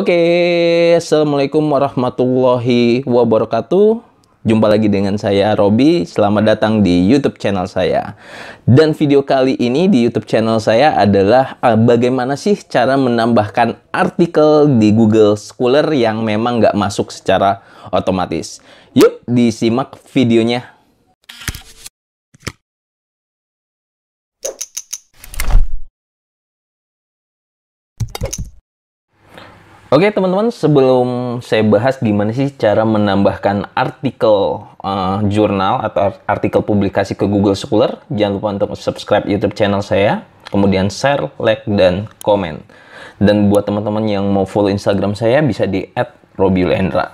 Oke, Assalamualaikum warahmatullahi wabarakatuh. Jumpa lagi dengan saya Robi. Selamat datang di YouTube channel saya. Dan video kali ini di YouTube channel saya adalah eh, bagaimana sih cara menambahkan artikel di Google Scholar yang memang nggak masuk secara otomatis. Yuk, disimak videonya. Oke teman-teman, sebelum saya bahas gimana sih cara menambahkan artikel uh, jurnal atau artikel publikasi ke Google Scholar, jangan lupa untuk subscribe YouTube channel saya, kemudian share, like, dan komen. Dan buat teman-teman yang mau follow Instagram saya bisa di @robiulendra.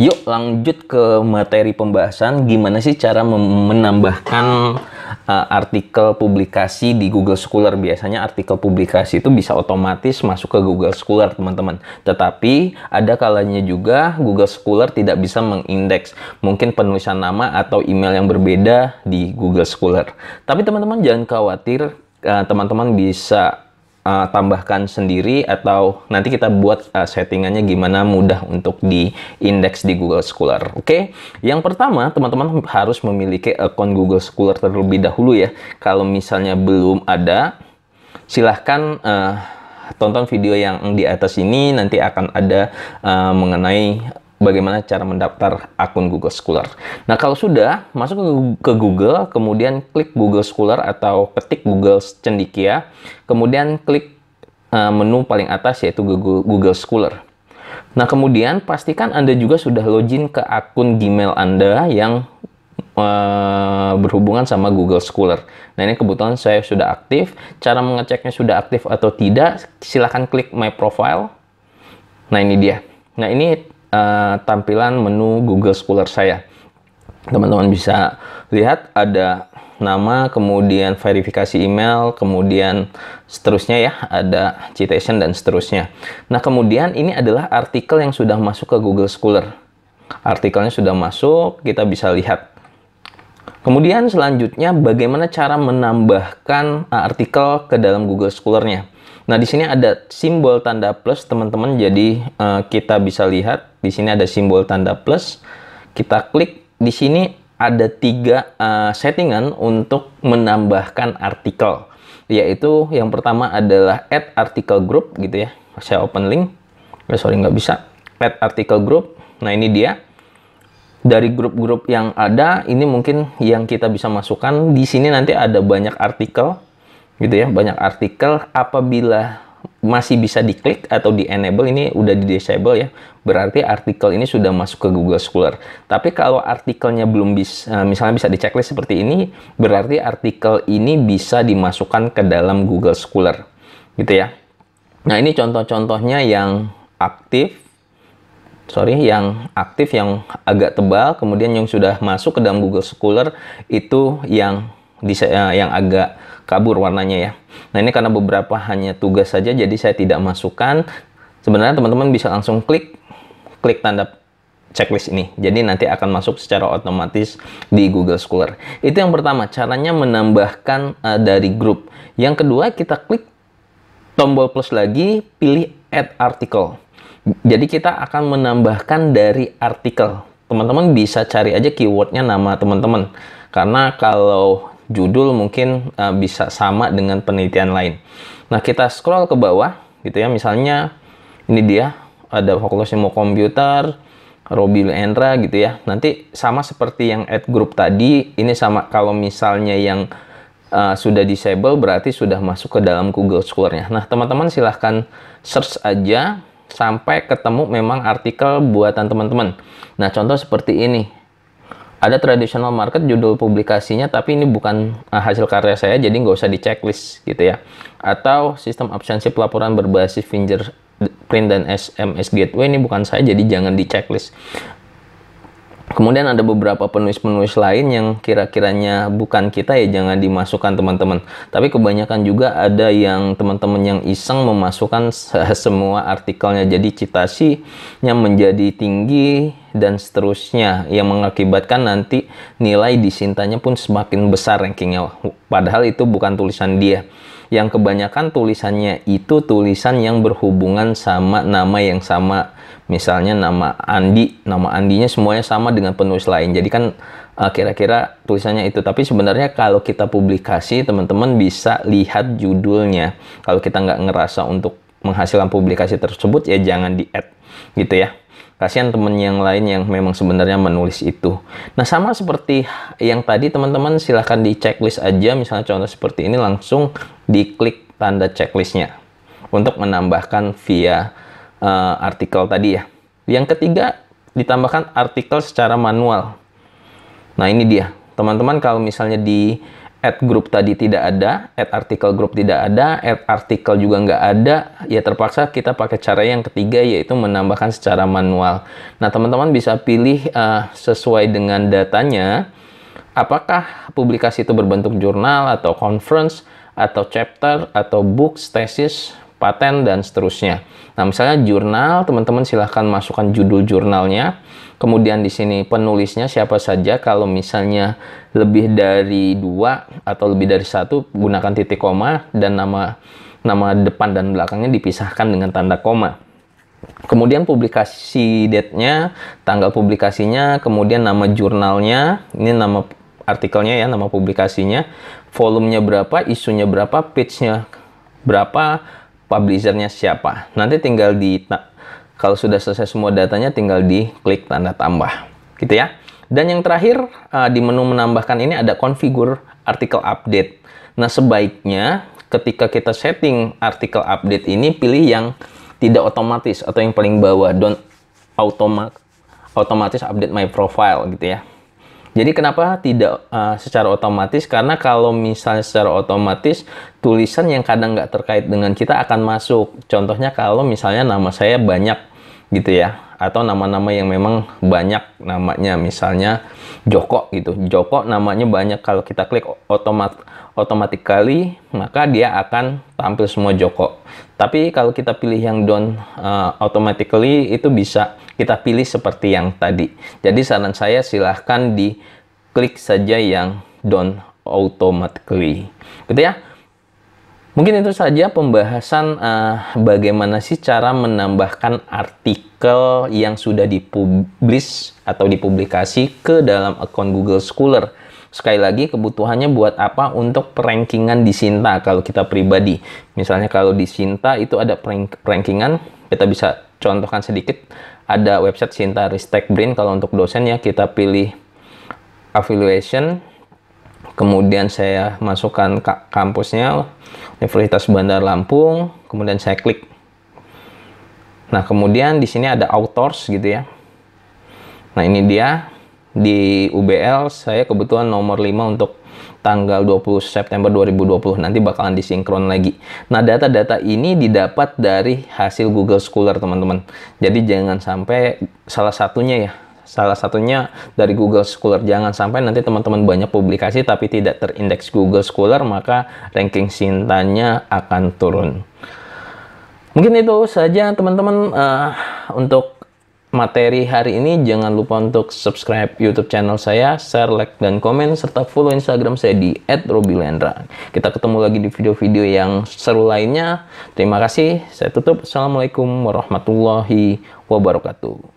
Yuk lanjut ke materi pembahasan gimana sih cara menambahkan uh, artikel publikasi di Google Scholar. Biasanya artikel publikasi itu bisa otomatis masuk ke Google Scholar, teman-teman. Tetapi ada kalanya juga Google Scholar tidak bisa mengindeks. Mungkin penulisan nama atau email yang berbeda di Google Scholar. Tapi teman-teman jangan khawatir, eh, teman-teman uh, teman -teman bisa uh, tambahkan sendiri atau nanti kita buat uh, settingannya gimana mudah untuk diindeks di Google Scholar. Oke, okay? yang pertama teman-teman harus memiliki akun Google Scholar terlebih dahulu ya. Kalau misalnya belum ada, silahkan uh, tonton video yang di atas ini nanti akan ada uh, mengenai bagaimana cara mendaftar akun Google Scholar. Nah, kalau sudah masuk ke Google, kemudian klik Google Scholar atau petik Google Cendikia, kemudian klik uh, menu paling atas yaitu Google, Google Scholar. Nah, kemudian pastikan Anda juga sudah login ke akun Gmail Anda yang eh, berhubungan sama Google Scholar. Nah, ini kebetulan saya sudah aktif. Cara mengeceknya sudah aktif atau tidak, silahkan klik My Profile. Nah, ini dia. Nah, ini Eh, tampilan menu Google Scholar saya. Teman-teman bisa lihat ada nama, kemudian verifikasi email, kemudian seterusnya ya, ada citation dan seterusnya. Nah, kemudian ini adalah artikel yang sudah masuk ke Google Scholar. Artikelnya sudah masuk, kita bisa lihat. Kemudian selanjutnya bagaimana cara menambahkan eh, artikel ke dalam Google Scholar-nya. Nah, di sini ada simbol tanda plus teman-teman jadi eh, kita bisa lihat di sini ada simbol tanda plus. Kita klik di sini ada tiga uh, settingan untuk menambahkan artikel. Yaitu yang pertama adalah add article group gitu ya. Saya open link. Oh, sorry nggak bisa. Add article group. Nah ini dia dari grup-grup yang ada ini mungkin yang kita bisa masukkan di sini nanti ada banyak artikel gitu ya banyak artikel apabila masih bisa diklik atau di enable ini udah di disable ya berarti artikel ini sudah masuk ke Google Scholar tapi kalau artikelnya belum bisa eh, misalnya bisa di seperti ini berarti artikel ini bisa dimasukkan ke dalam Google Scholar gitu ya nah ini contoh-contohnya yang aktif sorry yang aktif yang agak tebal kemudian yang sudah masuk ke dalam Google Scholar itu yang Eh, yang agak kabur warnanya ya. Nah ini karena beberapa hanya tugas saja jadi saya tidak masukkan. Sebenarnya teman-teman bisa langsung klik klik tanda checklist ini. Jadi nanti akan masuk secara otomatis di Google Scholar. Itu yang pertama, caranya menambahkan uh, dari grup. Yang kedua, kita klik tombol plus lagi, pilih add article. Jadi kita akan menambahkan dari artikel. Teman-teman bisa cari aja keywordnya nama teman-teman. Karena kalau judul mungkin uh, bisa sama dengan penelitian lain. Nah, kita scroll ke bawah gitu ya. Misalnya ini dia ada fokus mau Komputer, Robi Endra gitu ya. Nanti sama seperti yang ad group tadi, ini sama kalau misalnya yang uh, sudah disable berarti sudah masuk ke dalam Google Scholar-nya. Nah, teman-teman silahkan search aja sampai ketemu memang artikel buatan teman-teman. Nah, contoh seperti ini ada traditional market judul publikasinya tapi ini bukan eh, hasil karya saya jadi nggak usah di checklist gitu ya atau sistem absensi pelaporan berbasis finger print dan SMS gateway ini bukan saya jadi jangan di checklist Kemudian ada beberapa penulis-penulis lain yang kira-kiranya bukan kita ya jangan dimasukkan teman-teman. Tapi kebanyakan juga ada yang teman-teman yang iseng memasukkan semua artikelnya. Jadi citasinya menjadi tinggi dan seterusnya yang mengakibatkan nanti nilai disintanya pun semakin besar rankingnya. Padahal itu bukan tulisan dia yang kebanyakan tulisannya itu tulisan yang berhubungan sama nama yang sama. Misalnya nama Andi, nama Andinya semuanya sama dengan penulis lain. Jadi kan eh, kira-kira tulisannya itu. Tapi sebenarnya kalau kita publikasi, teman-teman bisa lihat judulnya. Kalau kita nggak ngerasa untuk menghasilkan publikasi tersebut, ya jangan di-add gitu ya kasihan teman yang lain yang memang sebenarnya menulis itu. Nah, sama seperti yang tadi teman-teman silahkan di checklist aja, misalnya contoh seperti ini langsung diklik tanda checklistnya untuk menambahkan via uh, artikel tadi ya. Yang ketiga, ditambahkan artikel secara manual. Nah, ini dia. Teman-teman kalau misalnya di add group tadi tidak ada, add artikel group tidak ada, add artikel juga nggak ada, ya terpaksa kita pakai cara yang ketiga yaitu menambahkan secara manual. Nah, teman-teman bisa pilih uh, sesuai dengan datanya, apakah publikasi itu berbentuk jurnal atau conference, atau chapter, atau books, thesis, paten, dan seterusnya. Nah, misalnya jurnal, teman-teman silahkan masukkan judul jurnalnya. Kemudian di sini penulisnya siapa saja. Kalau misalnya lebih dari dua atau lebih dari satu, gunakan titik koma dan nama nama depan dan belakangnya dipisahkan dengan tanda koma. Kemudian publikasi date-nya, tanggal publikasinya, kemudian nama jurnalnya, ini nama artikelnya ya, nama publikasinya, volumenya berapa, isunya berapa, page-nya berapa, publishernya siapa. Nanti tinggal di kalau sudah selesai semua datanya tinggal di klik tanda tambah gitu ya. Dan yang terakhir eh, di menu menambahkan ini ada configure artikel update. Nah, sebaiknya ketika kita setting artikel update ini pilih yang tidak otomatis atau yang paling bawah don't automatic otomatis update my profile gitu ya. Jadi kenapa tidak uh, secara otomatis? Karena kalau misalnya secara otomatis tulisan yang kadang nggak terkait dengan kita akan masuk. Contohnya kalau misalnya nama saya banyak gitu ya, atau nama-nama yang memang banyak namanya, misalnya Joko gitu. Joko namanya banyak. Kalau kita klik otomat automatically maka dia akan tampil semua joko. Tapi kalau kita pilih yang down uh, automatically itu bisa kita pilih seperti yang tadi. Jadi saran saya silahkan di klik saja yang down automatically. Gitu ya. Mungkin itu saja pembahasan uh, bagaimana sih cara menambahkan artikel yang sudah dipublis atau dipublikasi ke dalam akun Google Scholar. Sekali lagi kebutuhannya buat apa untuk perankingan di Sinta kalau kita pribadi. Misalnya kalau di Sinta itu ada perankingan, kita bisa contohkan sedikit. Ada website Sinta Ristek Brain kalau untuk dosen ya kita pilih affiliation. Kemudian saya masukkan kampusnya Universitas Bandar Lampung, kemudian saya klik. Nah, kemudian di sini ada authors gitu ya. Nah, ini dia di UBL saya kebetulan nomor 5 untuk tanggal 20 September 2020 nanti bakalan disinkron lagi. Nah, data-data ini didapat dari hasil Google Scholar, teman-teman. Jadi jangan sampai salah satunya ya Salah satunya dari Google Scholar. Jangan sampai nanti teman-teman banyak publikasi tapi tidak terindeks Google Scholar, maka ranking Sintanya akan turun. Mungkin itu saja teman-teman uh, untuk materi hari ini, jangan lupa untuk subscribe YouTube channel saya, share, like, dan komen, serta follow Instagram saya di @robilendra. Kita ketemu lagi di video-video yang seru lainnya. Terima kasih, saya tutup. Assalamualaikum warahmatullahi wabarakatuh.